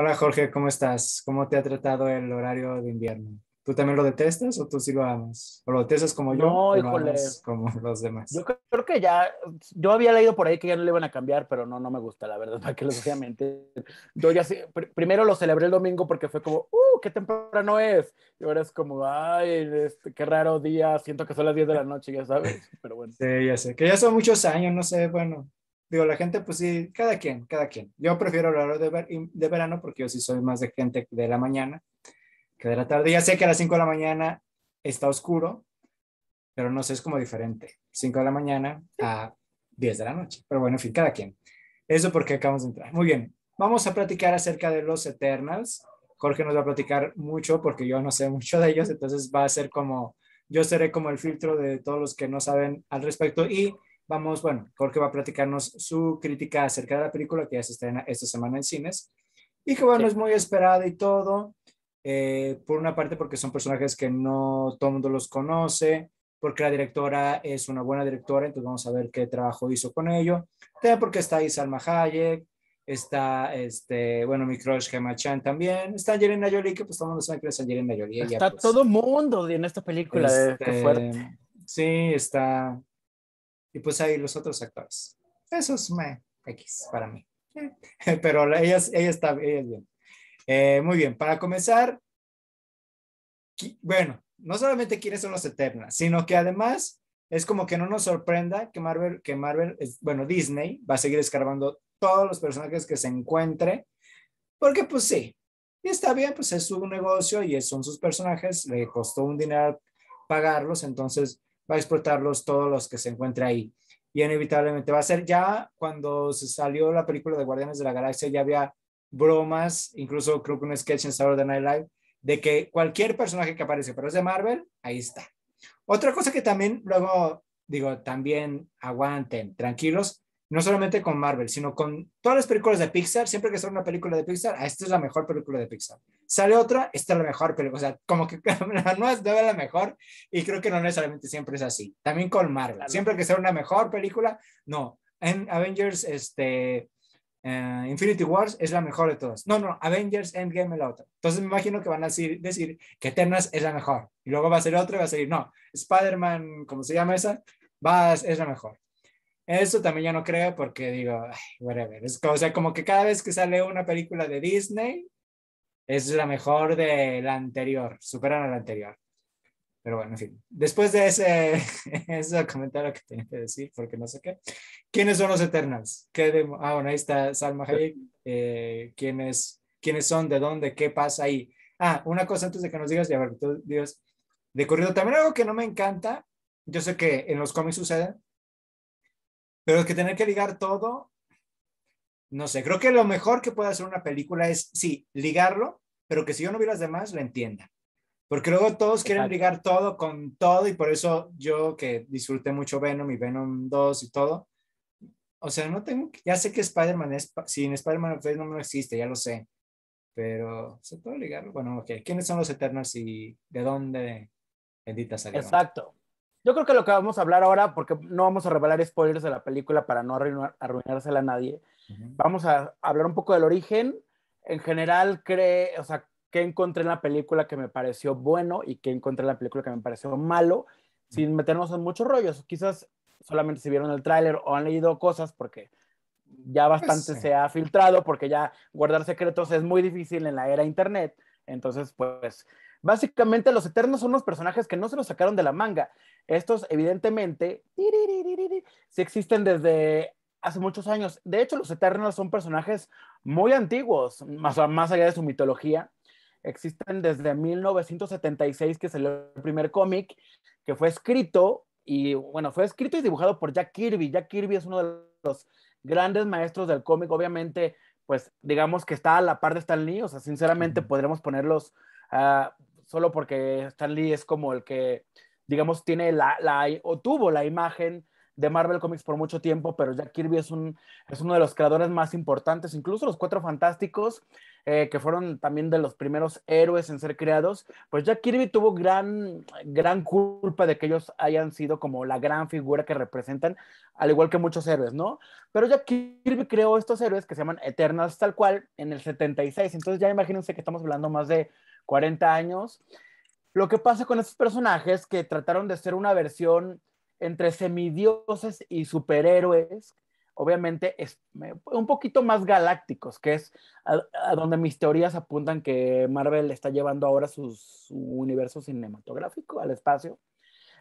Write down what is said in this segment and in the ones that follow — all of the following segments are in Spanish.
Hola Jorge, ¿cómo estás? ¿Cómo te ha tratado el horario de invierno? ¿Tú también lo detestas o tú sí lo amas? ¿O lo detestas como yo? No, o como los demás. Yo creo que ya, yo había leído por ahí que ya no le iban a cambiar, pero no, no me gusta, la verdad, para que les sea Yo ya primero lo celebré el domingo porque fue como, ¡uh, qué temprano es! Y ahora es como, ¡ay, este, qué raro día! Siento que son las 10 de la noche, ya sabes, pero bueno. Sí, ya sé, que ya son muchos años, no sé, bueno, Digo, la gente, pues sí, cada quien, cada quien. Yo prefiero hablar de, de verano porque yo sí soy más de gente de la mañana que de la tarde. Ya sé que a las 5 de la mañana está oscuro, pero no sé, es como diferente. 5 de la mañana a 10 de la noche. Pero bueno, en fin, cada quien. Eso porque acabamos de entrar. Muy bien, vamos a platicar acerca de los Eternals. Jorge nos va a platicar mucho porque yo no sé mucho de ellos, entonces va a ser como, yo seré como el filtro de todos los que no saben al respecto y vamos, bueno, Jorge va a platicarnos su crítica acerca de la película que ya se estrena esta semana en cines y que bueno, es muy esperada y todo, eh, por una parte porque son personajes que no todo el mundo los conoce, porque la directora es una buena directora, entonces vamos a ver qué trabajo hizo con ello, también porque está ahí Hayek, está, este, bueno, mi crush Chan también, está Angelina Jolie, que pues todo el mundo sabe que es Angelina Jolie. Está pues. todo el mundo en esta película, eh, qué fuerte. Este, sí, está, y pues ahí los otros actores. Eso es me, X para mí. Pero ella, ella está bien. Eh, muy bien, para comenzar, bueno, no solamente quiénes son los Eternas, sino que además es como que no nos sorprenda que Marvel, que Marvel, bueno, Disney va a seguir escarbando todos los personajes que se encuentre, porque pues sí, y está bien, pues es su negocio y son sus personajes, le costó un dinero pagarlos, entonces va a explotarlos todos los que se encuentre ahí. Y inevitablemente va a ser ya cuando se salió la película de Guardianes de la Galaxia, ya había bromas, incluso creo que un sketch en Saturday Night Live, de que cualquier personaje que aparece, pero es de Marvel, ahí está. Otra cosa que también luego digo, también aguanten, tranquilos, no solamente con Marvel, sino con todas las películas de Pixar, siempre que sale una película de Pixar, ah, esta es la mejor película de Pixar. Sale otra, esta es la mejor película, o sea, como que la no es la mejor y creo que no necesariamente siempre es así. También con Marvel, siempre que sea una mejor película, no. En Avengers, este, eh, Infinity Wars es la mejor de todas. No, no, Avengers Endgame es la otra. Entonces me imagino que van a decir, decir que Eternas es la mejor. Y luego va a ser otra y va a seguir, no, Spider-Man, como se llama esa? Va, es la mejor. Eso también ya no creo porque digo, whatever. Es, o sea, como que cada vez que sale una película de Disney, es la mejor de la anterior, superan a la anterior. Pero bueno, en fin. Después de ese, ese comentario que tenía que decir, porque no sé qué. ¿Quiénes son los Eternals? ah, bueno, ahí está Salma Hayek. Eh, ¿quiénes, son? ¿De dónde? ¿Qué pasa ahí? Ah, una cosa antes de que nos digas, ya ver, tú, Dios, de corrido. También algo que no me encanta, yo sé que en los cómics sucede, pero que tener que ligar todo, no sé, creo que lo mejor que puede hacer una película es, sí, ligarlo, pero que si yo no vi las demás, lo entienda. Porque luego todos quieren ligar todo con todo y por eso yo que disfruté mucho Venom y Venom 2 y todo, o sea, no tengo, ya sé que Spider-Man es, sin Spider-Man no existe, ya lo sé, pero se puede ligarlo. Bueno, ok, ¿quiénes son los Eternals y de dónde bendita salieron? Exacto. Yo creo que lo que vamos a hablar ahora, porque no vamos a revelar spoilers de la película para no arruinársela a nadie, vamos a hablar un poco del origen. En general, cree, o sea, qué encontré en la película que me pareció bueno y qué encontré en la película que me pareció malo, sin meternos en muchos rollos. Quizás solamente si vieron el tráiler o han leído cosas, porque ya pues bastante se ha filtrado, porque ya guardar secretos es muy difícil en la era internet. Entonces, pues, básicamente los Eternos son unos personajes que no se los sacaron de la manga. Estos, evidentemente, sí existen desde hace muchos años. De hecho, los Eternos son personajes muy antiguos, más, allá de su mitología. Existen desde 1976, que salió el primer cómic, que fue escrito, y bueno, fue escrito y dibujado por Jack Kirby. Jack Kirby es uno de los grandes maestros del cómic, obviamente, pues digamos que está a la par de Stan Lee, o sea, sinceramente podremos ponerlos ah, solo porque Stan Lee es como el que digamos, tiene la, la, o tuvo la imagen de Marvel Comics por mucho tiempo, pero Jack Kirby es, un, es uno de los creadores más importantes, incluso los Cuatro Fantásticos, eh, que fueron también de los primeros héroes en ser creados, pues Jack Kirby tuvo gran, gran culpa de que ellos hayan sido como la gran figura que representan, al igual que muchos héroes, ¿no? Pero Jack Kirby creó estos héroes que se llaman Eternals tal cual en el 76, entonces ya imagínense que estamos hablando más de 40 años. Lo que pasa con estos personajes que trataron de ser una versión entre semidioses y superhéroes, obviamente es un poquito más galácticos, que es a, donde mis teorías apuntan que Marvel está llevando ahora su, universo cinematográfico al espacio.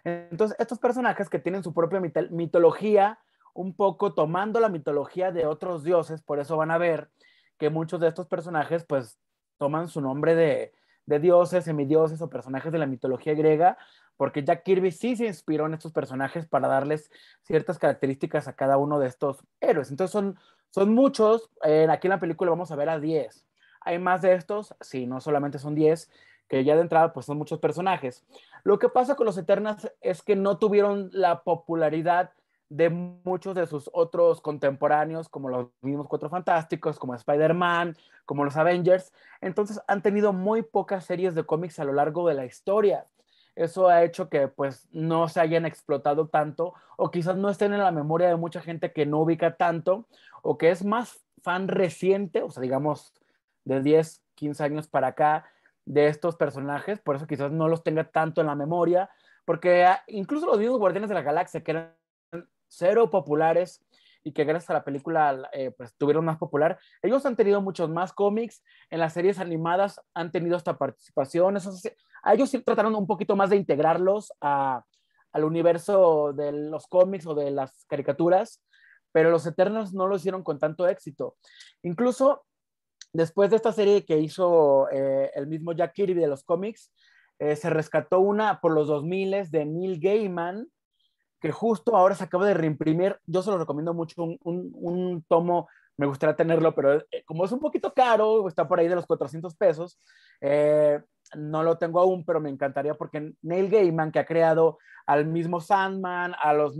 Entonces, estos personajes que tienen su propia mitología, un poco tomando la mitología de otros dioses, por eso van a ver que muchos de estos personajes pues toman su nombre de, de dioses, semidioses o personajes de la mitología griega, porque Jack Kirby sí se inspiró en estos personajes para darles ciertas características a cada uno de estos héroes. Entonces son, son muchos, aquí en la película vamos a ver a 10. ¿Hay más de estos? si no solamente son 10, que ya de entrada pues son muchos personajes. Lo que pasa con los Eternas es que no tuvieron la popularidad de muchos de sus otros contemporáneos, como los mismos Cuatro Fantásticos, como Spider-Man, como los Avengers. Entonces han tenido muy pocas series de cómics a lo largo de la historia. Eso ha hecho que pues no se hayan explotado tanto o quizás no estén en la memoria de mucha gente que no ubica tanto o que es más fan reciente, o sea, digamos de 10, 15 años para acá de estos personajes, por eso quizás no los tenga tanto en la memoria, porque ah, incluso los mismos Guardianes de la Galaxia, que eran cero populares y que gracias a la película eh, pues tuvieron más popular. Ellos han tenido muchos más cómics, en las series animadas han tenido esta participación, a ellos sí trataron un poquito más de integrarlos a, al universo de los cómics o de las caricaturas, pero los Eternos no lo hicieron con tanto éxito. Incluso después de esta serie que hizo eh, el mismo Jack Kirby de los cómics, eh, se rescató una por los 2000 de Neil Gaiman, que justo ahora se acaba de reimprimir. Yo se lo recomiendo mucho, un, tomo, me gustaría tenerlo, pero eh, como es un poquito caro, está por ahí de los 400 pesos, eh, no lo tengo aún, pero me encantaría porque Neil Gaiman, que ha creado al mismo Sandman, a los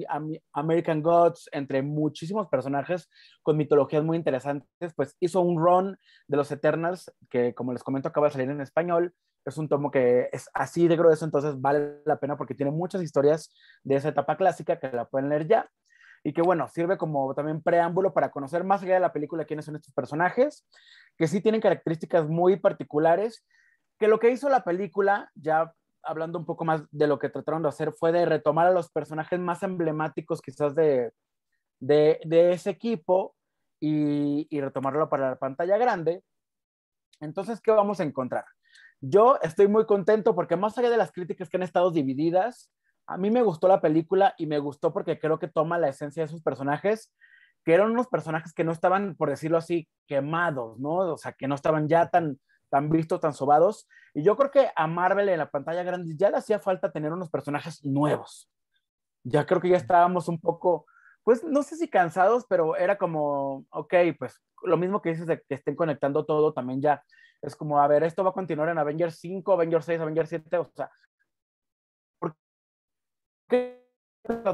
American Gods, entre muchísimos personajes con mitologías muy interesantes, pues hizo un run de los Eternals, que como les comento acaba de salir en español, es un tomo que es así de grueso, entonces vale la pena porque tiene muchas historias de esa etapa clásica que la pueden leer ya. Y que bueno, sirve como también preámbulo para conocer más allá de la película quiénes son estos personajes, que sí tienen características muy particulares, que lo que hizo la película, ya hablando un poco más de lo que trataron de hacer, fue de retomar a los personajes más emblemáticos quizás de, de, ese equipo y, y retomarlo para la pantalla grande. Entonces, ¿qué vamos a encontrar? Yo estoy muy contento porque más allá de las críticas que han estado divididas, a mí me gustó la película y me gustó porque creo que toma la esencia de sus personajes, que eran unos personajes que no estaban, por decirlo así, quemados, ¿no? O sea, que no estaban ya tan, tan vistos, tan sobados. Y yo creo que a Marvel en la pantalla grande ya le hacía falta tener unos personajes nuevos. Ya creo que ya estábamos un poco, pues no sé si cansados, pero era como, ok, pues lo mismo que dices de que estén conectando todo, también ya es como, a ver, esto va a continuar en Avengers 5, Avengers 6, Avengers 7, o sea, ¿por qué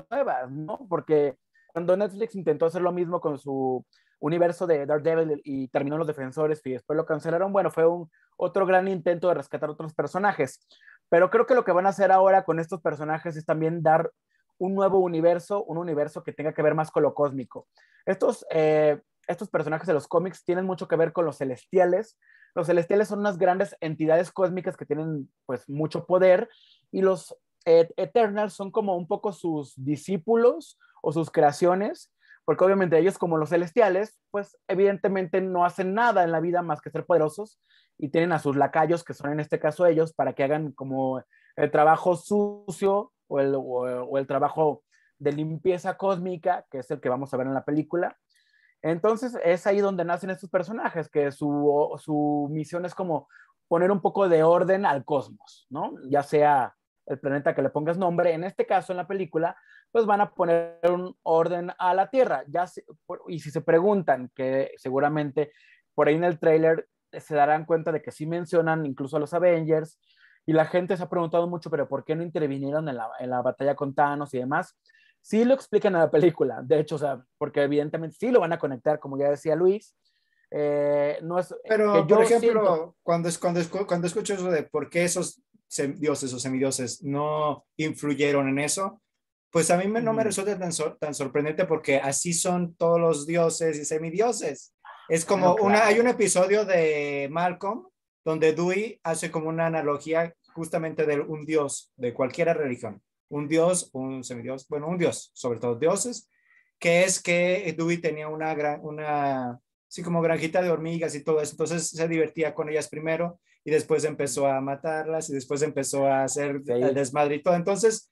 nuevas, no? Porque cuando Netflix intentó hacer lo mismo con su universo de Daredevil y terminó los defensores y después lo cancelaron, bueno, fue un otro gran intento de rescatar otros personajes. Pero creo que lo que van a hacer ahora con estos personajes es también dar un nuevo universo, un universo que tenga que ver más con lo cósmico. Estos, eh, estos personajes de los cómics tienen mucho que ver con los celestiales, los celestiales son unas grandes entidades cósmicas que tienen pues mucho poder y los Eternals son como un poco sus discípulos o sus creaciones, porque obviamente ellos como los celestiales, pues evidentemente no hacen nada en la vida más que ser poderosos y tienen a sus lacayos, que son en este caso ellos, para que hagan como el trabajo sucio o el trabajo de limpieza cósmica, que es el que vamos a ver en la película. Entonces es ahí donde nacen estos personajes, que su, misión es como poner un poco de orden al cosmos, ¿no? Ya sea el planeta que le pongas nombre, en este caso en la película, pues van a poner un orden a la Tierra. Ya y si se preguntan, que seguramente por ahí en el trailer eh, se darán cuenta de que sí mencionan incluso a los Avengers, y la gente se ha preguntado mucho, pero ¿por qué no intervinieron en la, en la batalla con Thanos y demás? sí lo explican en la película, de hecho, sea, porque evidentemente sí lo van a conectar, como ya decía Luis. Eh, no Pero, yo por ejemplo, cuando, cuando, cuando escucho eso de por qué esos dioses o semidioses no influyeron en eso, pues a mí no me resulta tan, sorprendente porque así son todos los dioses y semidioses. Es ah, como una, hay un episodio de Malcolm donde Dewey hace como una analogía justamente de un dios de cualquier religión un dios, un semidios, bueno, un dios, sobre todo dioses, que es que Dewey tenía una, gran, una así como granjita de hormigas y todo eso, entonces se divertía con ellas primero y después empezó a matarlas y después empezó a hacer el desmadre y todo. Entonces,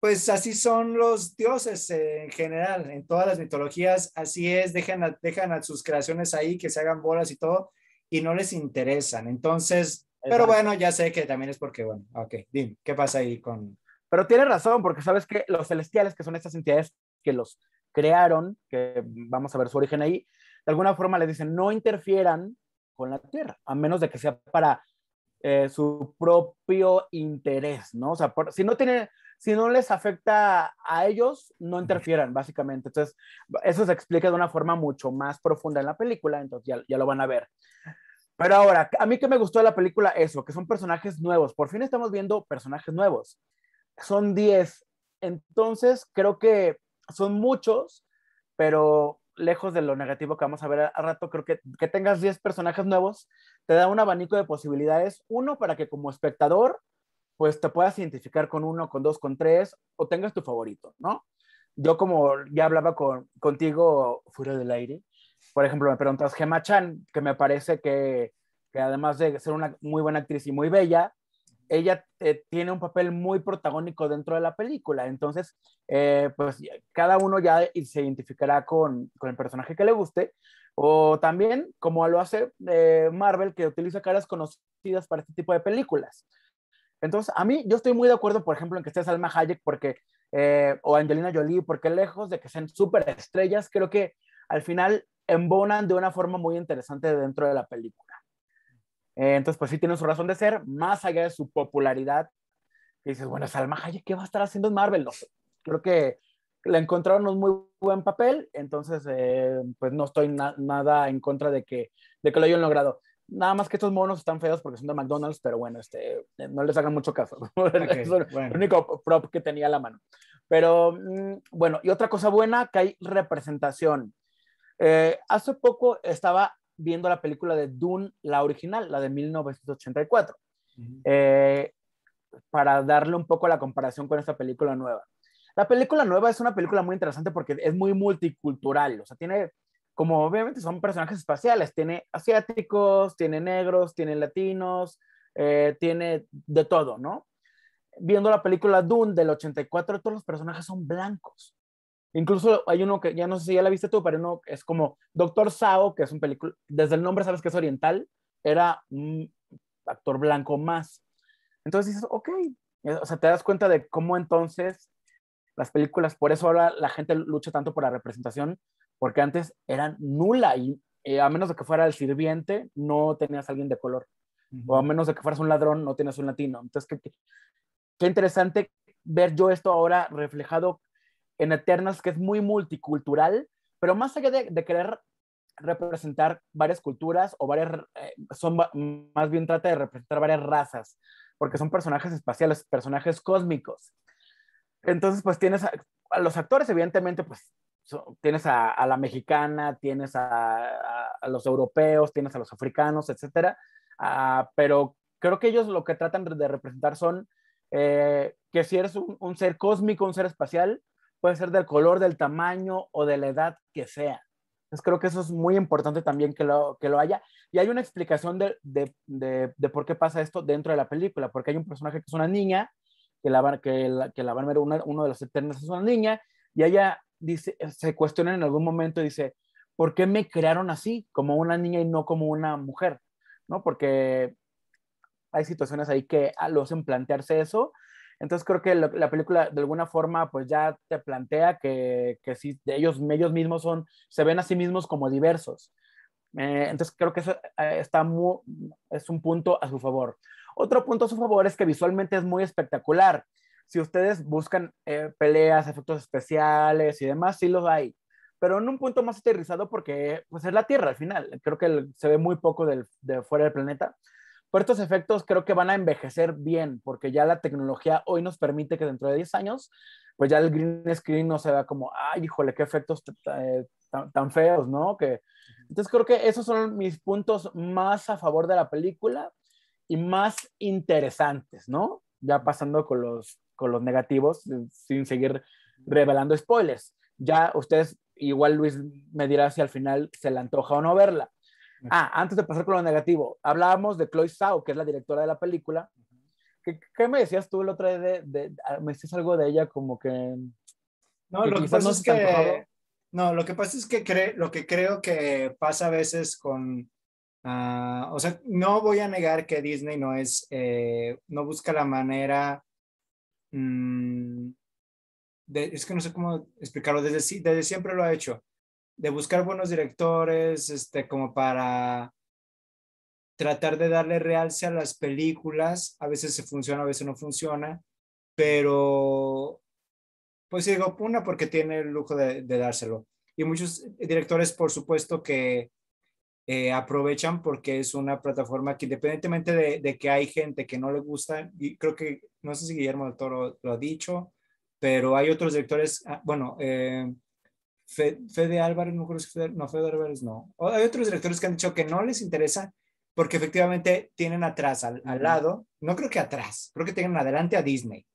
pues así son los dioses en general, en todas las mitologías, así es, dejan a, dejan a sus creaciones ahí, que se hagan bolas y todo, y no les interesan. Entonces, pero bueno, ya sé que también es porque, bueno, ok, dime, ¿qué pasa ahí con, pero tiene razón, porque sabes que los celestiales, que son estas entidades que los crearon, que vamos a ver su origen ahí, de alguna forma le dicen, no interfieran con la Tierra, a menos de que sea para eh, su propio interés, ¿no? O sea, si no tiene, si no les afecta a ellos, no interfieran, básicamente. Entonces, eso se explica de una forma mucho más profunda en la película, entonces ya, ya lo van a ver. Pero ahora, a mí que me gustó de la película eso, que son personajes nuevos. Por fin estamos viendo personajes nuevos son 10. Entonces, creo que son muchos, pero lejos de lo negativo que vamos a ver al rato, creo que que tengas 10 personajes nuevos te da un abanico de posibilidades. Uno, para que como espectador, pues te puedas identificar con uno, con dos, con tres, o tengas tu favorito, ¿no? Yo como ya hablaba con, contigo fuera del aire, por ejemplo, me preguntas Gemma Chan, que me parece que además de ser una muy buena actriz y muy bella, ella eh, tiene un papel muy protagónico dentro de la película, entonces, eh, pues cada uno ya se identificará con, el personaje que le guste, o también como lo hace eh, Marvel, que utiliza caras conocidas para este tipo de películas. Entonces, a mí yo estoy muy de acuerdo, por ejemplo, en que esté Salma Hayek porque, o Angelina Jolie, porque lejos de que sean súper estrellas, creo que al final embonan de una forma muy interesante dentro de la película. Eh, entonces, pues sí tiene su razón de ser, más allá de su popularidad. Y dices, bueno, Salma ¿qué va a estar haciendo en Marvel? No sé. Creo que le encontraron un muy buen papel, entonces, eh, pues no estoy nada en contra de que, de que lo hayan logrado. Nada más que estos monos están feos porque son de McDonald's, pero bueno, este, no les hagan mucho caso. el único prop que tenía a la mano. Pero mm, bueno, y otra cosa buena, que hay representación. Eh, hace poco estaba viendo la película de Dune, la original, la de 1984, eh, para darle un poco la comparación con esta película nueva. La película nueva es una película muy interesante porque es muy multicultural, o sea, tiene, como obviamente son personajes espaciales, tiene asiáticos, tiene negros, tiene latinos, eh, tiene de todo, ¿no? Viendo la película Dune del 84, todos los personajes son blancos. Incluso hay uno que ya no sé si ya la viste tú, pero es como Doctor Sao, que es un película, desde el nombre sabes que es oriental, era un actor blanco más. Entonces dices, ok, eh, o sea, te das cuenta de cómo entonces las películas, por eso ahora la gente lucha tanto por la representación, porque antes eran nula y eh, a menos de que fuera el sirviente, no tenías alguien de color. O a menos de que fueras un ladrón, no tenías un latino. Entonces, qué, qué interesante ver yo esto ahora reflejado en Eternas, que es muy multicultural, pero más allá de, querer representar varias culturas o varias, eh, son más bien trata de representar varias razas, porque son personajes espaciales, personajes cósmicos. Entonces, pues tienes a, los actores, evidentemente, pues tienes a, la mexicana, tienes a, los europeos, tienes a los africanos, etcétera, ah, pero creo que ellos lo que tratan de representar son eh, que si eres un ser cósmico, un ser espacial, puede ser del color, del tamaño o de la edad que sea. Entonces creo que eso es muy importante también que lo, que lo haya. Y hay una explicación de, de, por qué pasa esto dentro de la película, porque hay un personaje que es una niña, que la, van, que la, a ver uno de los eternos es una niña, y ella dice, se cuestiona en algún momento y dice, ¿por qué me crearon así, como una niña y no como una mujer? ¿No? Porque hay situaciones ahí que ah, lo hacen plantearse eso entonces creo que la película de alguna forma pues ya te plantea que, que sí, ellos, mismos son, se ven a sí mismos como diversos. Eh, entonces creo que eso eh, está es un punto a su favor. Otro punto a su favor es que visualmente es muy espectacular. Si ustedes buscan eh, peleas, efectos especiales y demás, sí los hay. Pero en un punto más aterrizado porque pues, es la Tierra al final. Creo que se ve muy poco de fuera del planeta. Pero estos efectos creo que van a envejecer bien, porque ya la tecnología hoy nos permite que dentro de 10 años, pues ya el green screen no se vea como, ay, híjole, qué efectos eh, tan, feos, ¿no? Que... Entonces creo que esos son mis puntos más a favor de la película y más interesantes, ¿no? Ya pasando con los, con los negativos, eh, sin seguir revelando spoilers. Ya ustedes, igual Luis me dirá si al final se le antoja o no verla. Ah, antes de pasar con lo negativo, hablábamos de Chloe Zhao, que es la directora de la película. ¿Qué, me decías tú el otro día? De, ah, ¿Me decías algo de ella como que... No, lo que pasa es que... No, lo que pasa es que lo que creo que pasa a veces con... Ah, o sea, no voy a negar que Disney no es... Eh, no busca la manera... Mm, de, es que no sé cómo explicarlo, desde, desde siempre lo ha hecho de buscar buenos directores, este, como para tratar de darle realce a las películas. A veces se funciona, a veces no funciona, pero pues digo, una porque tiene el lujo de, dárselo. Y muchos directores, por supuesto, que eh, aprovechan porque es una plataforma que independientemente de, de, que hay gente que no le gusta, y creo que, no sé si Guillermo del Toro lo ha dicho, pero hay otros directores, ah, bueno, eh, Fede Álvarez, no creo que Fede Álvarez no. hay otros directores que han dicho que no les interesa porque efectivamente tienen atrás, al, lado, no creo que atrás, creo que tienen adelante a Disney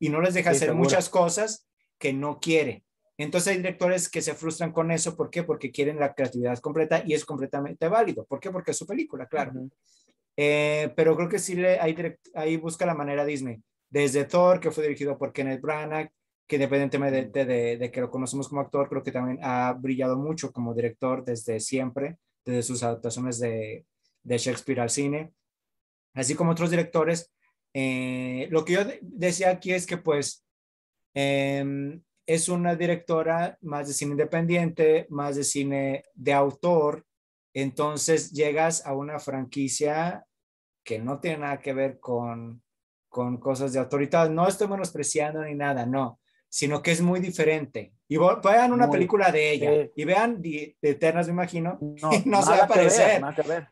y no les deja hacer muchas cosas que no quiere. Entonces hay directores que se frustran con eso, ¿por qué? Porque quieren la creatividad completa y es completamente válido. ¿Por qué? Porque es su película, claro. Eh, pero creo que sí le, ahí busca la manera Disney. Desde Thor, que fue dirigido por Kenneth Branagh, que independientemente de, que lo conocemos como actor, creo que también ha brillado mucho como director desde siempre, desde sus adaptaciones de, Shakespeare al cine, así como otros directores. Eh, lo que yo decía aquí es que pues em, es una directora más de cine independiente, más de cine de autor, entonces llegas a una franquicia que no tiene nada que ver con, con cosas de autoridad. No estoy menospreciando ni nada, no sino que es muy diferente. Y vean una película de ella y vean de Eternas, me imagino, no, se va a parecer.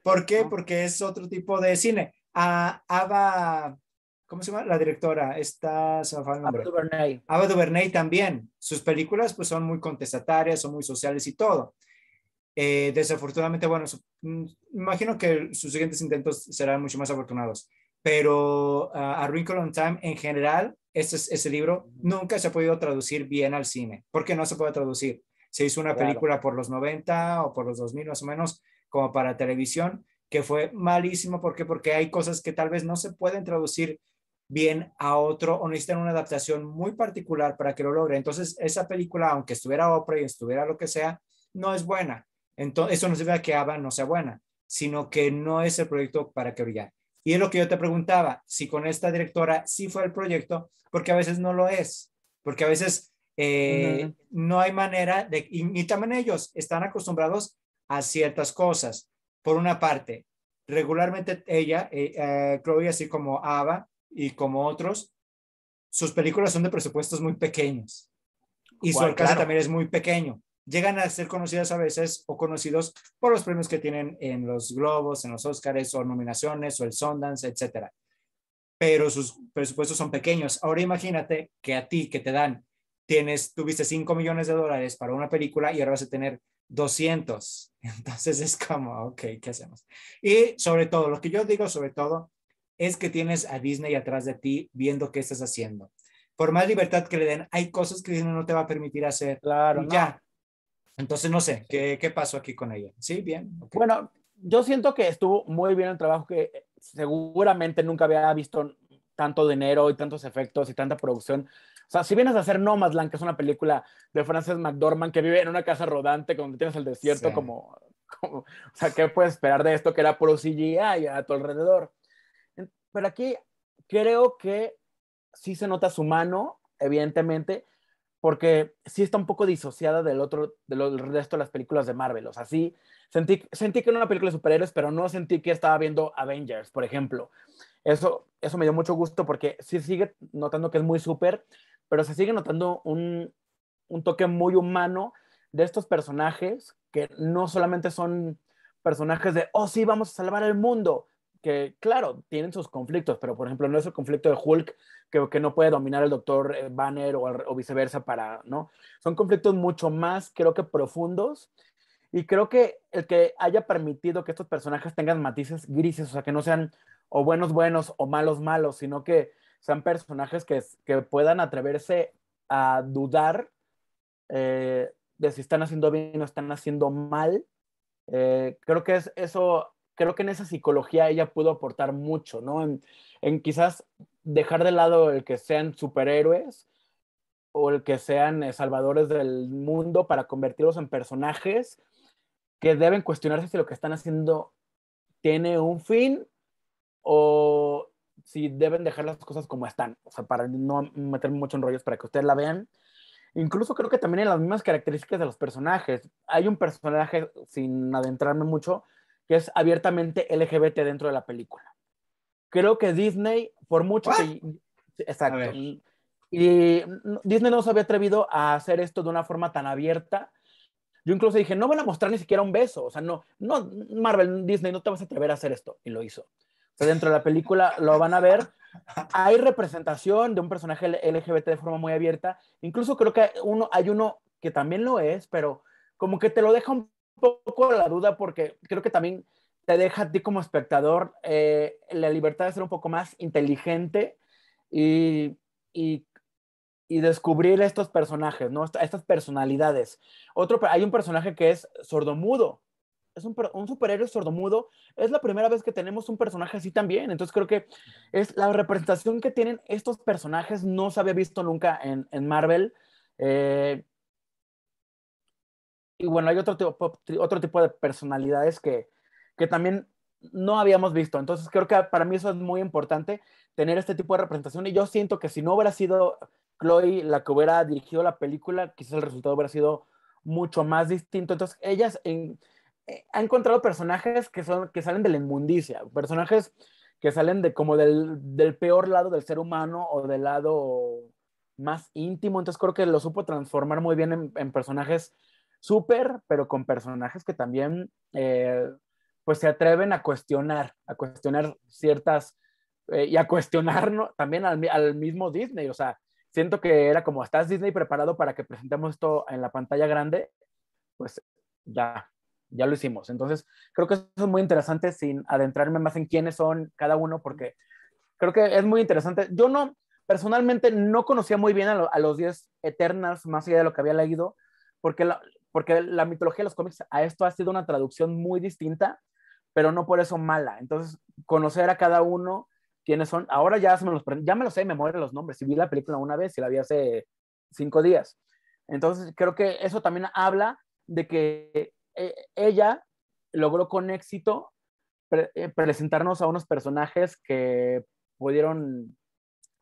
¿Por qué? Porque es otro tipo de cine. A Ava, ¿cómo se llama? La directora, está, se nombre. Ava Duvernay. Ava Duvernay también. Sus películas pues son muy contestatarias, son muy sociales y todo. Eh, desafortunadamente, bueno, mm, imagino que sus siguientes intentos serán mucho más afortunados pero ah, A Wrinkle on Time en general, ese ese libro nunca se ha podido traducir bien al cine, porque no se puede traducir. Se hizo una película por los 90 o por los 2000 más o menos, como para televisión, que fue malísimo. ¿Por qué? Porque hay cosas que tal vez no se pueden traducir bien a otro o necesitan una adaptación muy particular para que lo logre. Entonces, esa película, aunque estuviera Oprah y estuviera lo que sea, no es buena. Entonces, eso no significa que Ava no sea buena, sino que no es el proyecto para que brillar y es lo que yo te preguntaba, si con esta directora sí fue el proyecto, porque a veces no lo es, porque a veces eh, no hay manera de, y, también ellos están acostumbrados a ciertas cosas. Por una parte, regularmente ella, eh, eh, Chloe, así como Ava y como otros, sus películas son de presupuestos muy pequeños y su alcance también es muy pequeño llegan a ser conocidas a veces o conocidos por los premios que tienen en los Globos, en los Oscars o nominaciones o el Sundance, etcétera. Pero sus presupuestos son pequeños. Ahora imagínate que a ti que te dan, tienes, tuviste 5 millones de dólares para una película y ahora vas a tener 200. Entonces es como, ok, ¿qué hacemos? Y sobre todo, lo que yo digo sobre todo es que tienes a Disney atrás de ti viendo qué estás haciendo. Por más libertad que le den, hay cosas que Disney no te va a permitir hacer. Claro. ya, entonces, no sé, ¿qué, qué pasó aquí con ella? Sí, bien. Bueno, yo siento que estuvo muy bien el trabajo que eh, seguramente nunca había visto tanto dinero y tantos efectos y tanta producción. O sea, si vienes a hacer Nomadland, que es una película de Frances McDormand que vive en una casa rodante donde tienes el desierto como, como, o sea, ¿qué puedes esperar de esto que era puro CGI a tu alrededor? Pero aquí creo que sí se nota su mano, evidentemente, porque sí está un poco disociada del otro, del resto de las películas de Marvel. O sea, sí, sentí, que era una película de superhéroes, pero no sentí que estaba viendo Avengers, por ejemplo. Eso, me dio mucho gusto porque sí sigue notando que es muy súper, pero se sigue notando un, un toque muy humano de estos personajes que no solamente son personajes de, oh sí, vamos a salvar el mundo, que claro, tienen sus conflictos, pero por ejemplo, no es el conflicto de Hulk que, que no puede dominar el doctor eh, Banner o, viceversa para, ¿no? Son conflictos mucho más, creo que profundos. Y creo que el que haya permitido que estos personajes tengan matices grises, o sea, que no sean o buenos buenos o malos malos, sino que sean personajes que, que puedan atreverse a dudar eh, de si están haciendo bien o están haciendo mal. Eh, creo que es eso, creo que en esa psicología ella pudo aportar mucho, ¿no? en quizás dejar de lado el que sean superhéroes o el que sean eh, salvadores del mundo para convertirlos en personajes que deben cuestionarse si lo que están haciendo tiene un fin o si deben dejar las cosas como están. O sea, para no meterme mucho en rollos, para que ustedes la vean. Incluso creo que también en las mismas características de los personajes. Hay un personaje, sin adentrarme mucho, que es abiertamente LGBT dentro de la película. Creo que Disney por mucho que... Exacto. Y, mm, Disney no se había atrevido a hacer esto de una forma tan abierta. Yo incluso dije, no van a mostrar ni siquiera un beso. O sea, no, no, Marvel, Disney, no te vas a atrever a hacer esto. Y lo hizo. O sea, dentro de la película lo van a ver. Hay representación de un personaje LGBT de forma muy abierta. Incluso creo que uno, hay uno que también lo es, pero como que te lo deja un poco a la duda porque creo que también te deja a ti como espectador eh, la libertad de ser un poco más inteligente y, y, y descubrir estos personajes, ¿no? estas personalidades. Otro, hay un personaje que es sordomudo. Es un, superhéroe sordomudo. Es la primera vez que tenemos un personaje así también. Entonces creo que es la representación que tienen estos personajes no se había visto nunca en, Marvel. Eh, y bueno, hay otro otro tipo de personalidades que, que también no habíamos visto. Entonces creo que para mí eso es muy importante, tener este tipo de representación. Y yo siento que si no hubiera sido Chloe la que hubiera dirigido la película, quizás el resultado hubiera sido mucho más distinto. Entonces ellas eh, han encontrado personajes que, son, que salen de la inmundicia, personajes que salen de como del, peor lado del ser humano o del lado más íntimo. Entonces creo que lo supo transformar muy bien en, personajes súper, pero con personajes que también eh, pues se atreven a cuestionar, a cuestionar ciertas, eh, y a cuestionar también al, mismo Disney, o sea, siento que era como, ¿estás Disney preparado para que presentemos esto en la pantalla grande? Pues ya, ya lo hicimos. Entonces, creo que eso es muy interesante sin adentrarme más en quiénes son cada uno, porque creo que es muy interesante. Yo no, personalmente no conocía muy bien a, los 10 Eternals, más allá de lo que había leído, porque porque la mitología de los cómics a esto ha sido una traducción muy distinta pero no por eso mala. Entonces, conocer a cada uno, quiénes son, ahora ya, me los, ya me los sé me memoria los nombres, si vi la película una vez, si la vi hace cinco días. Entonces, creo que eso también habla de que eh, ella logró con éxito eh, presentarnos a unos personajes que pudieron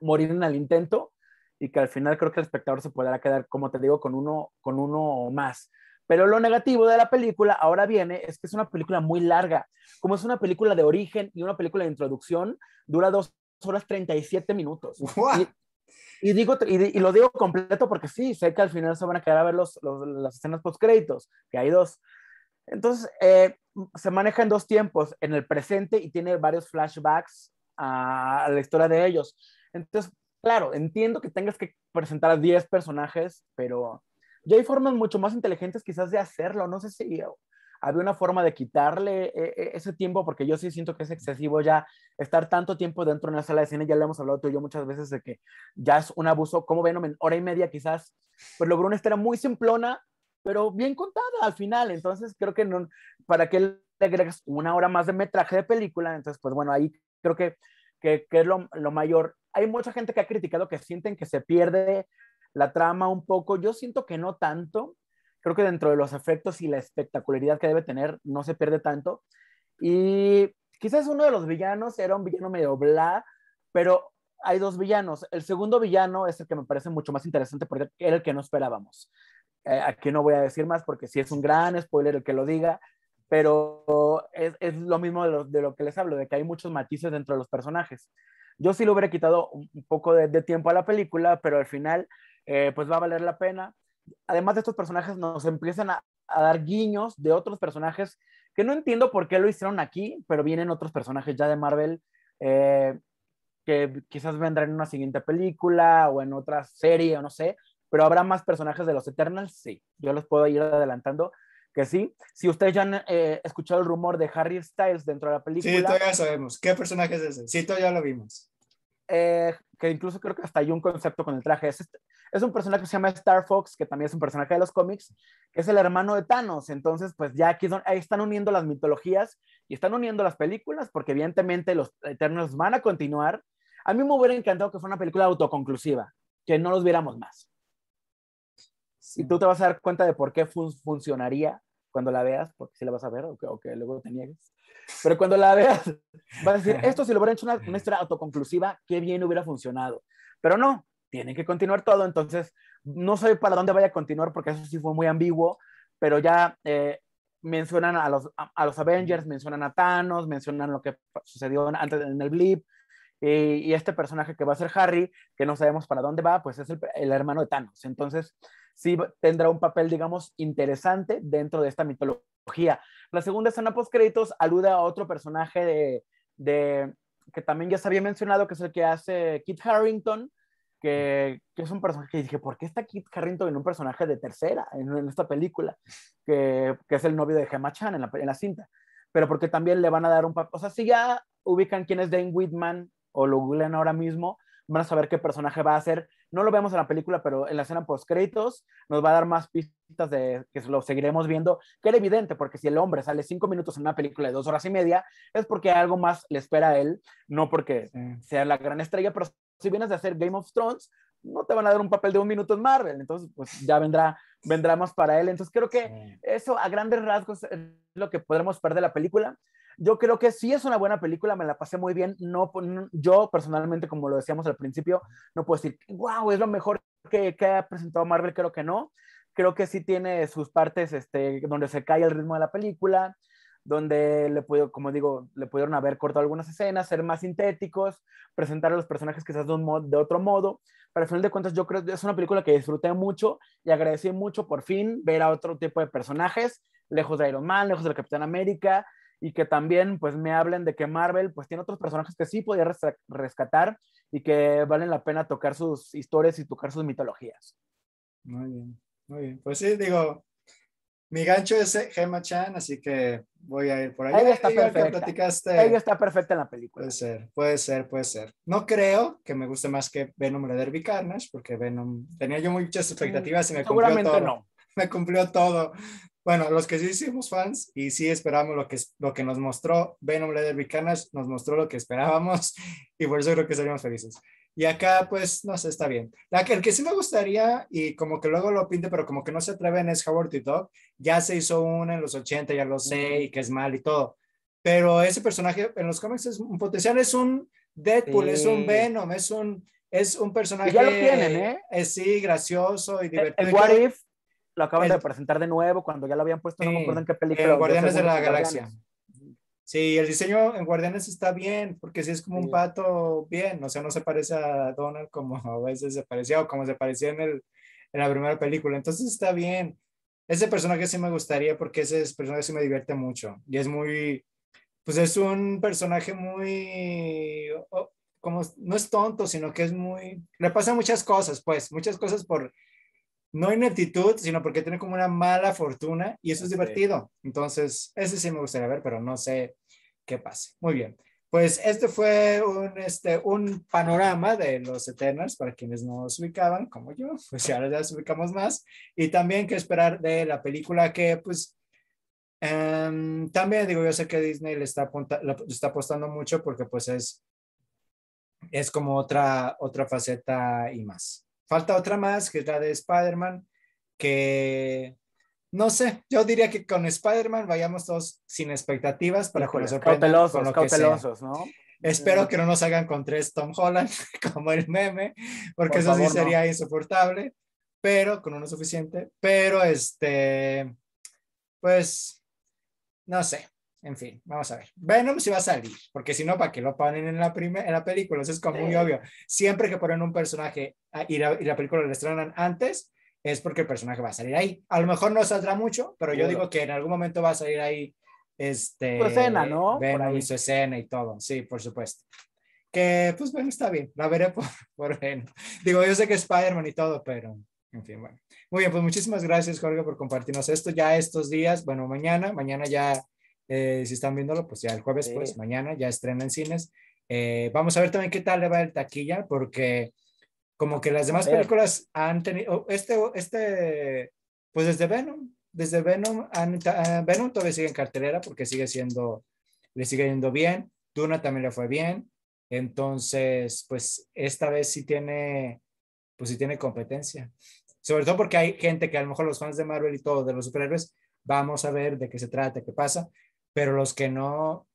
morir en el intento y que al final creo que el espectador se podrá quedar, como te digo, con uno, con uno o más. Pero lo negativo de la película ahora viene es que es una película muy larga. Como es una película de origen y una película de introducción, dura dos horas 37 minutos. Y, y, digo, y, lo digo completo porque sí, sé que al final se van a quedar a ver los, las escenas post-créditos, que hay dos. Entonces, eh, se maneja en dos tiempos, en el presente y tiene varios flashbacks a, a la historia de ellos. Entonces, claro, entiendo que tengas que presentar a 10 personajes, pero ya hay formas mucho más inteligentes quizás de hacerlo. No sé si había una forma de quitarle eh, eh, ese tiempo, porque yo sí siento que es excesivo ya estar tanto tiempo dentro de la sala de cine, ya le hemos hablado tú y yo muchas veces de que ya es un abuso, como ven, en hora y media quizás, pues logró una escena muy simplona, pero bien contada al final, entonces creo que no, para que le agregas una hora más de metraje de película, entonces pues bueno, ahí creo que, que, es lo, lo mayor. Hay mucha gente que ha criticado que sienten que se pierde la trama un poco. Yo siento que no tanto. Creo que dentro de los efectos y la espectacularidad que debe tener, no se pierde tanto. Y quizás uno de los villanos era un villano medio bla, pero hay dos villanos. El segundo villano es el que me parece mucho más interesante porque era el que no esperábamos. Eh, aquí no voy a decir más porque si es un gran spoiler el que lo diga, pero es, lo mismo de lo, que les hablo, de que hay muchos matices dentro de los personajes. Yo sí lo hubiera quitado un poco de tiempo a la película, pero al final eh, pues va a valer la pena. Además de estos personajes nos empiezan a, dar guiños de otros personajes que no entiendo por qué lo hicieron aquí, pero vienen otros personajes ya de Marvel eh, que quizás vendrán en una siguiente película o en otra serie o no sé, pero habrá más personajes de los Eternals, sí, yo los puedo ir adelantando que sí. Si ustedes ya han eh, escuchado el rumor de Harry Styles dentro de la película. Sí, todavía sabemos. ¿Qué personaje es ese? Sí, todavía lo vimos. que incluso creo que hasta hay un concepto con el traje. Es, este, es un personaje que se llama Star Fox, que también es un personaje de los cómics, que es el hermano de Thanos. Entonces, pues ya aquí ahí están uniendo las mitologías y están uniendo las películas, porque evidentemente los Eternos van a continuar. A mí me hubiera encantado que fuera una película autoconclusiva, que no los viéramos más. si Y tú te vas a dar cuenta de por qué funcionaría cuando la veas, porque si la vas a ver o que, luego te niegues. Pero cuando la veas, vas a decir, esto si lo hubieran hecho una, una historia autoconclusiva, qué bien hubiera funcionado. Pero no, tiene que continuar todo, entonces no sé para dónde vaya a continuar porque eso sí fue muy ambiguo, pero ya eh, mencionan a los, Avengers, mencionan a Thanos, mencionan lo que sucedió antes en el blip, y, este personaje que va a ser Harry, que no sabemos para dónde va, pues es el, hermano de Thanos. Entonces, sí tendrá un papel, digamos, interesante dentro de esta mitología. La segunda escena post-créditos alude a otro personaje de, de, que también ya se había mencionado, que es el que hace Kit Harrington, que, es un personaje que dije, ¿por qué está Kit Carrington en un personaje de tercera en, esta película? Que, es el novio de Gemma Chan en la, cinta. Pero porque también le van a dar un O sea, si ya ubican quién es Dane Whitman o lo googlean ahora mismo, van a saber qué personaje va a ser. No lo vemos en la película, pero en la escena post-créditos nos va a dar más pistas de que lo seguiremos viendo, que era evidente, porque si el hombre sale cinco minutos en una película de dos horas y media, es porque algo más le espera a él, no porque sea la gran estrella, pero si vienes de hacer Game of Thrones, no te van a dar un papel de un minuto en Marvel, entonces pues ya vendrá, vendrá más para él. Entonces creo que eso a grandes rasgos es lo que podremos perder de la película. Yo creo que sí es una buena película, me la pasé muy bien. No, yo personalmente, como lo decíamos al principio, no puedo decir, wow, es lo mejor que, que ha presentado Marvel, creo que no. Creo que sí tiene sus partes este, donde se cae el ritmo de la película, donde le como digo, le pudieron haber cortado algunas escenas, ser más sintéticos, presentar a los personajes quizás de, un de otro modo, pero al final de cuentas yo creo que es una película que disfruté mucho y agradecí mucho por fin ver a otro tipo de personajes, lejos de Iron Man, lejos del Capitán América, y que también pues me hablen de que Marvel pues tiene otros personajes que sí podía rescatar y que valen la pena tocar sus historias y tocar sus mitologías. Muy bien, muy bien. Pues sí, digo, mi gancho es eh, Gemma Chan, así que voy a ir por ahí. Ella está perfecta. está perfecta en la película. Puede ser, puede ser, puede ser. No creo que me guste más que Venom de Derby Carnage, porque Venom tenía yo muchas expectativas y me cumplió todo. No. Me cumplió todo. Bueno, los que sí hicimos fans y sí esperamos lo que, lo que nos mostró Venom Leather, Derby Carnage, nos mostró lo que esperábamos y por eso creo que seríamos felices. Y acá, pues, no sé, está bien. La, que, el que sí me gustaría, y como que luego lo pinte, pero como que no se atreven, es Howard the Doc. Ya se hizo uno en los 80, ya lo sé, y que es mal y todo. Pero ese personaje en los cómics es un potencial, es un Deadpool, es un Venom, es un, es un personaje. ya lo tienen, ¿eh? Es, eh, sí, gracioso y divertido. El, What If lo acaban de presentar de nuevo cuando ya lo habían puesto, no me acuerdo en qué película. Guardianes de la Galaxia. Sí, el diseño en Guardianes está bien, porque sí es como un pato bien, o sea, no se parece a Donald como a veces se parecía o como se parecía en, en la primera película, entonces está bien. Ese personaje sí me gustaría porque ese personaje sí me divierte mucho y es muy, pues es un personaje muy, como no es tonto, sino que es muy, le pasan muchas cosas, pues, muchas cosas por no ineptitud, sino porque tiene como una mala fortuna y eso es divertido. Entonces, ese sí me gustaría ver, pero no sé qué pase. Muy bien. Pues este fue un, este, un panorama de los Eternals para quienes no se ubicaban, como yo, pues ahora ya nos ubicamos más. Y también qué esperar de la película que, pues, em, también digo, yo sé que Disney le está, está apostando mucho porque pues es, es como otra, otra faceta y más falta otra más, que es la de Spider-Man, que no sé, yo diría que con Spider-Man vayamos todos sin expectativas para que nos cautelosos, ¿no? Espero que no nos hagan con tres Tom Holland, como el meme, porque eso sí sería insoportable, pero con uno suficiente. Pero este, pues, no sé, en fin, vamos a ver. Venom si va a salir, porque si no, ¿para qué lo ponen en la, en la película? Eso es como muy obvio. Siempre que ponen un personaje ah, y la, y la película la estrenan antes, es porque el personaje va a salir ahí. A lo mejor no saldrá mucho, pero yo digo que en algún momento va a salir ahí este, su escena, ¿no? Venom y su escena y todo, sí, por supuesto. Que, pues bueno, está bien, la veré por, por Venom. Digo, yo sé que Spider-Man y todo, pero, en fin, bueno. Muy bien, pues muchísimas gracias, Jorge, por compartirnos esto. Ya estos días, bueno, mañana, mañana ya eh, si están viéndolo, pues ya el jueves, pues mañana ya estrena en cines. Eh, vamos a ver también qué tal le va el taquilla, porque como que las demás películas han tenido, este, este, pues desde Venom, desde Venom, han, ah, Venom todavía sigue en cartelera porque sigue siendo, le sigue yendo bien, Duna también le fue bien, entonces, pues esta vez sí tiene, pues sí tiene competencia, sobre todo porque hay gente que a lo mejor los fans de Marvel y todo, de los superhéroes, vamos a ver de qué se trata, qué pasa, pero los que no,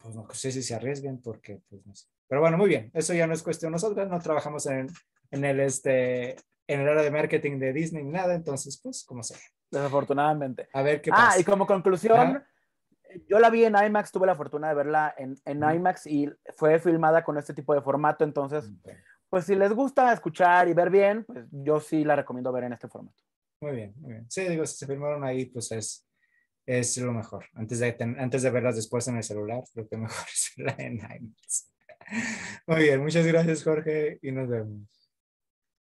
pues no sé pues si se arriesguen porque, pues no sé. Pero bueno, muy bien, eso ya no es cuestión nosotros, no trabajamos en, en el este en el área de marketing de Disney nada, entonces pues como sea. Desafortunadamente. A ver qué ah, pasa. Ah, y como conclusión, yo la vi en IMAX, tuve la fortuna de verla en, en IMAX y fue filmada con este tipo de formato, entonces pues si les gusta escuchar y ver bien, pues yo sí la recomiendo ver en este formato. Muy bien, muy bien. Sí, digo, si se filmaron ahí, pues es es lo mejor. Antes de, antes de verlas después en el celular, creo que mejor es la en Muy bien, muchas gracias Jorge y nos vemos.